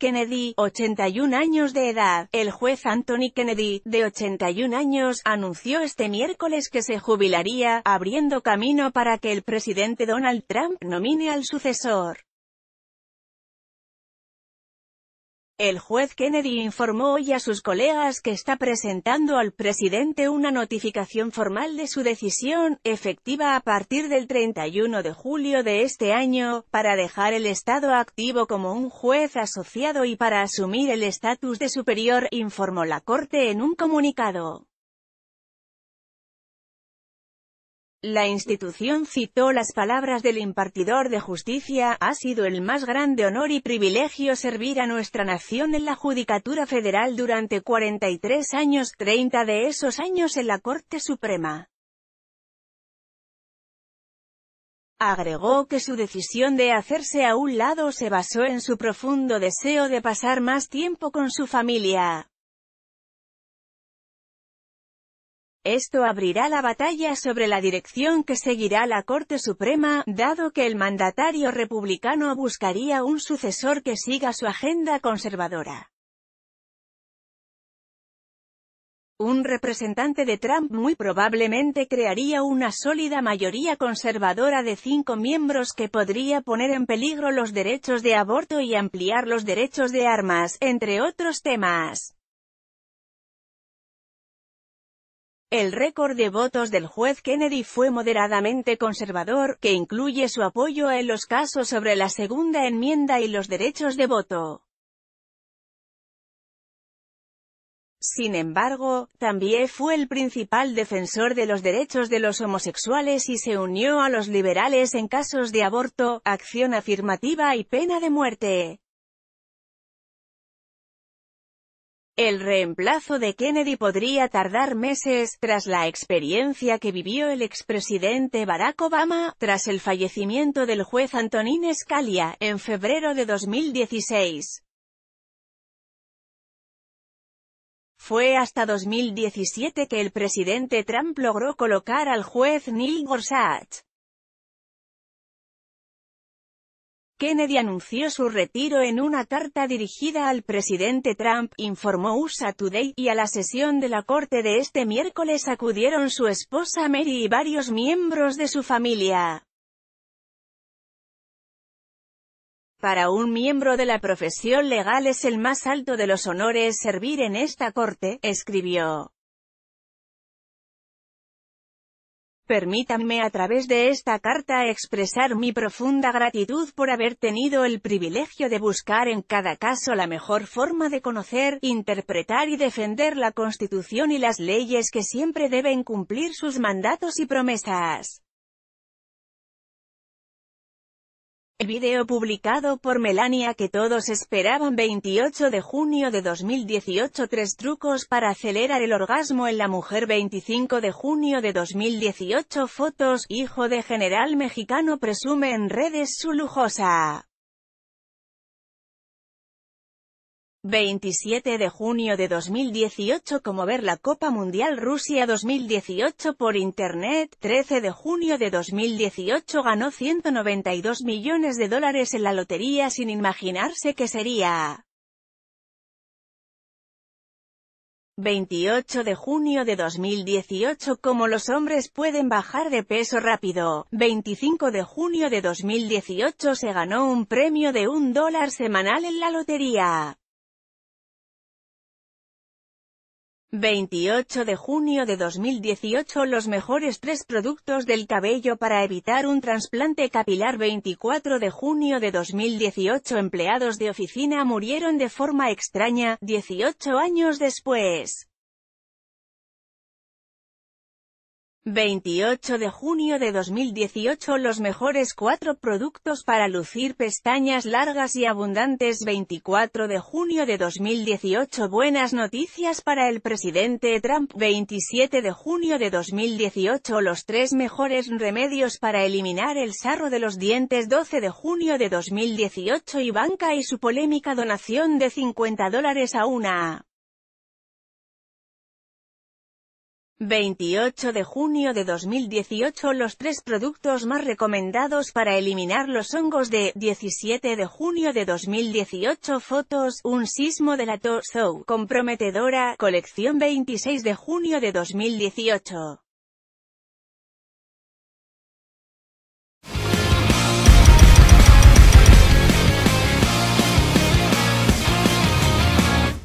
Kennedy, 81 años de edad. El juez Anthony Kennedy, de 81 años, anunció este miércoles que se jubilaría, abriendo camino para que el presidente Donald Trump nomine al sucesor. El juez Kennedy informó hoy a sus colegas que está presentando al presidente una notificación formal de su decisión, efectiva a partir del 31 de julio de este año, para dejar el Estado activo como un juez asociado y para asumir el estatus de superior, informó la Corte en un comunicado. La institución citó las palabras del impartidor de justicia, ha sido el más grande honor y privilegio servir a nuestra nación en la Judicatura Federal durante 43 años, 30 de esos años en la Corte Suprema. Agregó que su decisión de hacerse a un lado se basó en su profundo deseo de pasar más tiempo con su familia. Esto abrirá la batalla sobre la dirección que seguirá la Corte Suprema, dado que el mandatario republicano buscaría un sucesor que siga su agenda conservadora. Un representante de Trump muy probablemente crearía una sólida mayoría conservadora de cinco miembros que podría poner en peligro los derechos de aborto y ampliar los derechos de armas, entre otros temas. El récord de votos del juez Kennedy fue moderadamente conservador, que incluye su apoyo en los casos sobre la segunda enmienda y los derechos de voto. Sin embargo, también fue el principal defensor de los derechos de los homosexuales y se unió a los liberales en casos de aborto, acción afirmativa y pena de muerte. El reemplazo de Kennedy podría tardar meses, tras la experiencia que vivió el expresidente Barack Obama, tras el fallecimiento del juez Antonin Scalia, en febrero de 2016. Fue hasta 2017 que el presidente Trump logró colocar al juez Neil Gorsuch. Kennedy anunció su retiro en una carta dirigida al presidente Trump, informó USA Today, y a la sesión de la corte de este miércoles acudieron su esposa Mary y varios miembros de su familia. Para un miembro de la profesión legal es el más alto de los honores servir en esta corte, escribió. Permítanme a través de esta carta expresar mi profunda gratitud por haber tenido el privilegio de buscar en cada caso la mejor forma de conocer, interpretar y defender la Constitución y las leyes que siempre deben cumplir sus mandatos y promesas. El Video publicado por Melania que todos esperaban 28 de junio de 2018 Tres trucos para acelerar el orgasmo en la mujer 25 de junio de 2018 Fotos, hijo de general mexicano presume en redes su lujosa 27 de junio de 2018 como ver la Copa Mundial Rusia 2018 por Internet, 13 de junio de 2018 ganó 192 millones de dólares en la lotería sin imaginarse que sería. 28 de junio de 2018 Como los hombres pueden bajar de peso rápido. 25 de junio de 2018 se ganó un premio de un dólar semanal en la lotería. 28 de junio de 2018 Los mejores tres productos del cabello para evitar un trasplante capilar 24 de junio de 2018 Empleados de oficina murieron de forma extraña, 18 años después. 28 de junio de 2018 Los mejores cuatro productos para lucir pestañas largas y abundantes 24 de junio de 2018 Buenas noticias para el presidente Trump 27 de junio de 2018 Los tres mejores remedios para eliminar el sarro de los dientes 12 de junio de 2018 Ivanka y su polémica donación de 50 dólares a una 28 de junio de 2018 Los tres productos más recomendados para eliminar los hongos de 17 de junio de 2018 Fotos, un sismo de la Tozou, comprometedora, colección 26 de junio de 2018